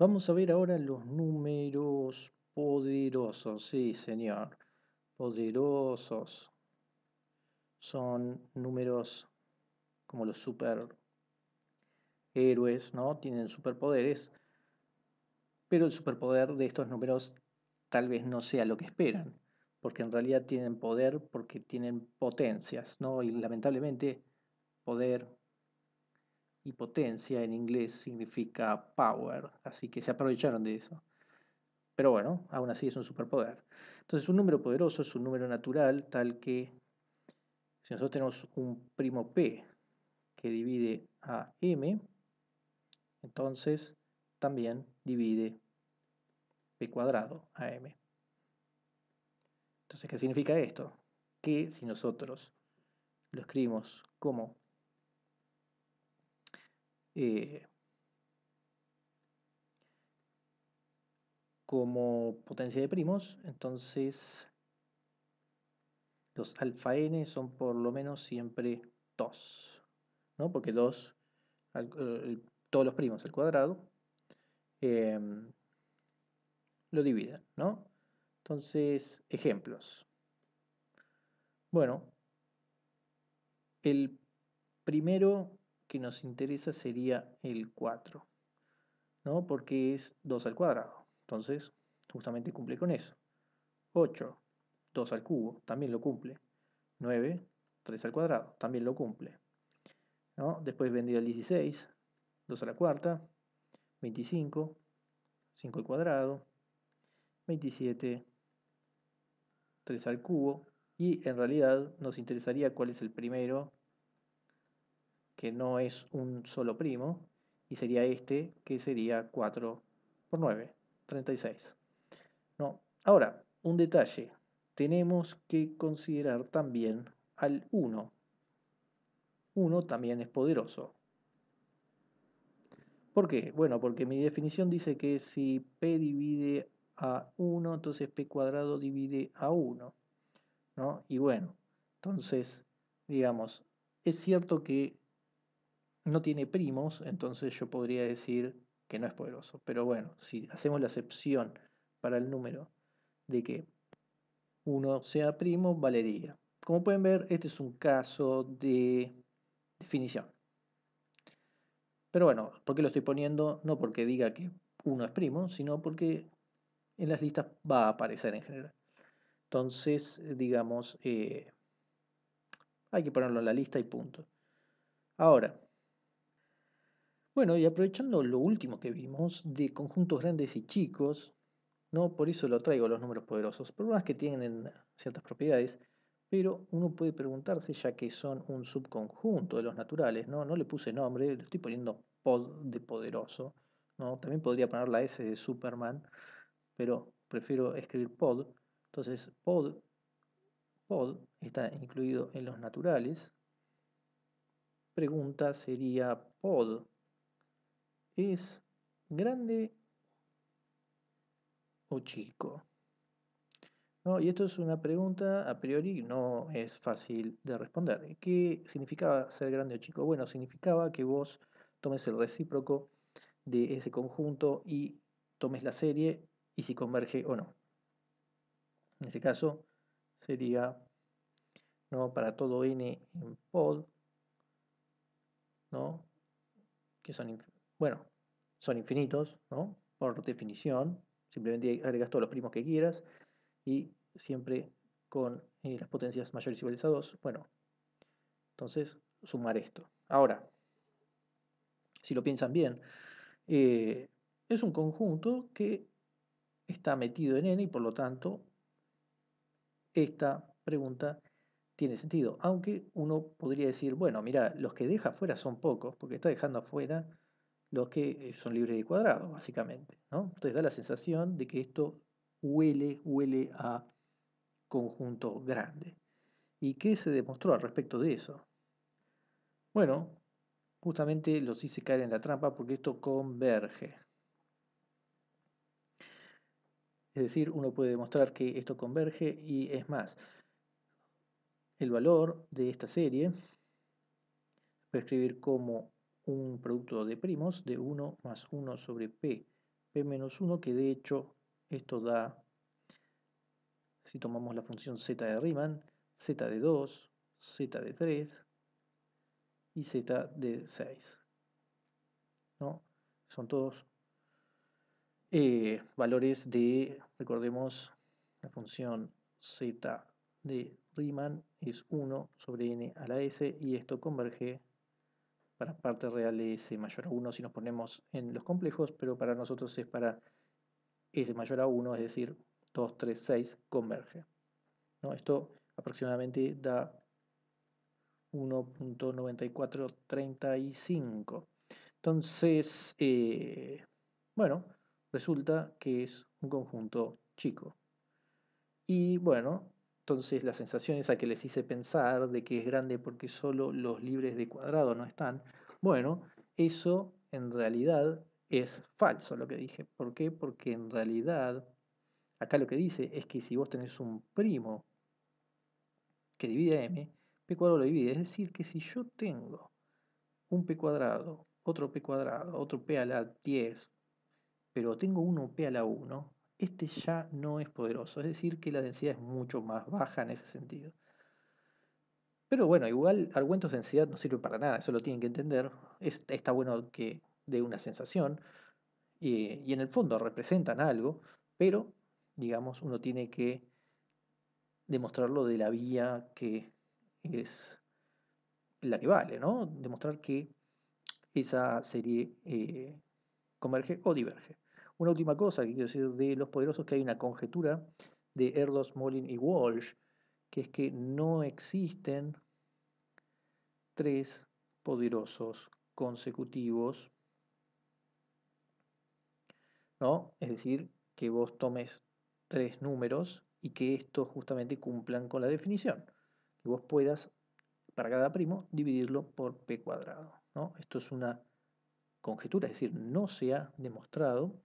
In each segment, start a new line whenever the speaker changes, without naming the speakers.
Vamos a ver ahora los números poderosos. Sí, señor. Poderosos. Son números como los superhéroes, ¿no? Tienen superpoderes. Pero el superpoder de estos números tal vez no sea lo que esperan. Porque en realidad tienen poder porque tienen potencias, ¿no? Y lamentablemente poder y potencia en inglés significa power, así que se aprovecharon de eso. Pero bueno, aún así es un superpoder. Entonces un número poderoso es un número natural tal que si nosotros tenemos un primo p que divide a m, entonces también divide p cuadrado a m. Entonces, ¿qué significa esto? Que si nosotros lo escribimos como eh, como potencia de primos, entonces los alfa n son por lo menos siempre 2, ¿no? porque 2, eh, todos los primos al cuadrado, em, lo dividen. ¿no? Entonces, ejemplos. Bueno, el primero que nos interesa sería el 4, ¿no? Porque es 2 al cuadrado, entonces justamente cumple con eso. 8, 2 al cubo, también lo cumple. 9, 3 al cuadrado, también lo cumple. ¿no? Después vendría el 16, 2 a la cuarta, 25, 5 al cuadrado, 27, 3 al cubo. Y en realidad nos interesaría cuál es el primero, que no es un solo primo, y sería este, que sería 4 por 9, 36. No. Ahora, un detalle, tenemos que considerar también al 1. 1 también es poderoso. ¿Por qué? Bueno, porque mi definición dice que si P divide a 1, entonces P cuadrado divide a 1. Y bueno, entonces, digamos, es cierto que no tiene primos, entonces yo podría decir que no es poderoso. Pero bueno, si hacemos la excepción para el número de que uno sea primo, valería. Como pueden ver, este es un caso de definición. Pero bueno, ¿por qué lo estoy poniendo? No porque diga que uno es primo, sino porque en las listas va a aparecer en general. Entonces, digamos, eh, hay que ponerlo en la lista y punto. Ahora, bueno, y aprovechando lo último que vimos de conjuntos grandes y chicos, no por eso lo traigo los números poderosos, problemas que tienen ciertas propiedades, pero uno puede preguntarse, ya que son un subconjunto de los naturales, no, no le puse nombre, le estoy poniendo pod de poderoso, ¿no? también podría poner la S de Superman, pero prefiero escribir pod, entonces pod, pod está incluido en los naturales, pregunta sería pod es grande o chico? ¿No? Y esto es una pregunta a priori no es fácil de responder. ¿Qué significaba ser grande o chico? Bueno, significaba que vos tomes el recíproco de ese conjunto y tomes la serie y si converge o no. En este caso sería ¿no? para todo n en pod, ¿no? que son bueno, son infinitos, ¿no? Por definición, simplemente agregas todos los primos que quieras y siempre con eh, las potencias mayores o iguales a 2. Bueno, entonces sumar esto. Ahora, si lo piensan bien, eh, es un conjunto que está metido en n y por lo tanto esta pregunta tiene sentido. Aunque uno podría decir, bueno, mira, los que deja afuera son pocos, porque está dejando afuera los que eh, son libres de cuadrado, básicamente. Entonces da la sensación de que esto huele, huele a conjunto grande. ¿Y qué se demostró al respecto de eso? Bueno, justamente los hice caer en la trampa porque esto converge. Es decir, uno puede demostrar que esto converge y es más, el valor de esta serie se puede escribir como un producto de primos de 1 más 1 sobre p, p menos 1, que de hecho esto da, si tomamos la función z de Riemann, z de 2, z de 3 y z de 6. Son todos eh, valores de, recordemos, la función z de Riemann es 1 sobre n a la s y esto converge para real reales eh, mayor a 1 si nos ponemos en los complejos, pero para nosotros es para S mayor a 1, es decir, 2, 3, 6 converge. ¿No? Esto aproximadamente da 1.9435. Entonces, eh, bueno, resulta que es un conjunto chico. Y bueno, entonces la sensación esa que les hice pensar de que es grande porque solo los libres de cuadrado no están, bueno, eso en realidad es falso lo que dije. ¿Por qué? Porque en realidad acá lo que dice es que si vos tenés un primo que divide m, p cuadrado lo divide. Es decir, que si yo tengo un p cuadrado, otro p cuadrado, otro p a la 10, pero tengo uno p a la 1, este ya no es poderoso, es decir, que la densidad es mucho más baja en ese sentido. Pero bueno, igual argumentos de densidad no sirven para nada, eso lo tienen que entender. está bueno que dé una sensación eh, y, en el fondo representan algo, pero digamos uno tiene que demostrarlo de la vía que es la que vale, ¿no? Demostrar que esa serie eh, converge o diverge. Una última cosa que quiero decir de Los Poderosos, que hay una conjetura de Erdos, Molin y Walsh, que es que no existen tres poderosos consecutivos, ¿no? Es decir, que vos tomes tres números y que estos justamente cumplan con la definición, que vos puedas para cada primo dividirlo por p cuadrado, ¿no? Esto es una conjetura, es decir, no se ha demostrado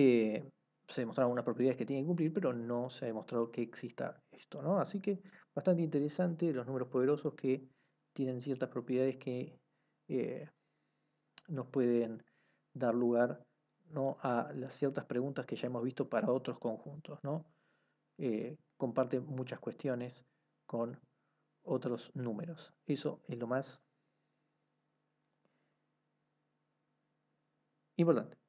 eh, se demostraron unas propiedades que tienen que cumplir, pero no se ha demostrado que exista esto, ¿no? Así que bastante interesante los números poderosos que tienen ciertas propiedades que eh, nos pueden dar lugar ¿no? a las ciertas preguntas que ya hemos visto para otros conjuntos, ¿no? Eh, muchas cuestiones con otros números. Eso es lo más importante.